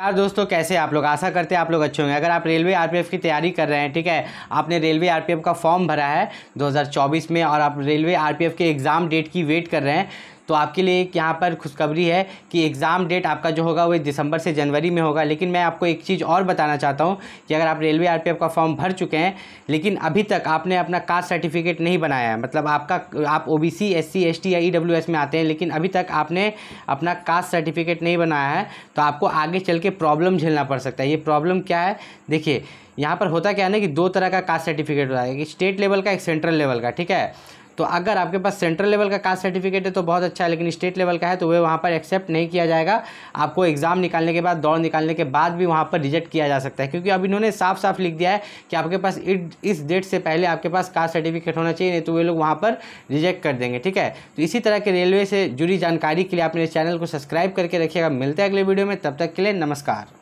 नमस्कार दोस्तों कैसे आप लोग आशा करते हैं आप लोग अच्छे होंगे अगर आप रेलवे आरपीएफ की तैयारी कर रहे हैं ठीक है आपने रेलवे आरपीएफ का फॉर्म भरा है 2024 में और आप रेलवे आरपीएफ के एग्ज़ाम डेट की वेट कर रहे हैं तो आपके लिए एक यहाँ पर खुशखबरी है कि एग्ज़ाम डेट आपका जो होगा वो दिसंबर से जनवरी में होगा लेकिन मैं आपको एक चीज़ और बताना चाहता हूँ कि अगर आप रेलवे आर का फॉर्म भर चुके हैं लेकिन अभी तक आपने अपना कास्ट सर्टिफिकेट नहीं बनाया है मतलब आपका आप O B C S C S T या ई डब्ल्यू एस में आते हैं लेकिन अभी तक आपने अपना कास्ट सर्टिफिकेट नहीं बनाया है तो आपको आगे चल के प्रॉब्लम झेलना पड़ सकता है ये प्रॉब्लम क्या है देखिए यहाँ पर होता क्या है ना कि दो तरह का कास्ट सर्टिफिकेट होता है कि स्टेट लेवल का एक सेंट्रल लेवल का ठीक है तो अगर आपके पास सेंट्रल लेवल का कास्ट सर्टिफिकेट है तो बहुत अच्छा है लेकिन स्टेट लेवल का है तो वह वहाँ पर एक्सेप्ट नहीं किया जाएगा आपको एग्ज़ाम निकालने के बाद दौड़ निकालने के बाद भी वहाँ पर रिजेक्ट किया जा सकता है क्योंकि अब इन्होंने साफ साफ लिख दिया है कि आपके पास इस डेट से पहले आपके पास कास्ट सर्टिफिकेट होना चाहिए नहीं तो वे लोग वहाँ पर रिजेक्ट कर देंगे ठीक है तो इसी तरह के रेलवे से जुड़ी जानकारी के लिए अपने चैनल को सब्सक्राइब करके रखिएगा मिलते हैं अगले वीडियो में तब तक के लिए नमस्कार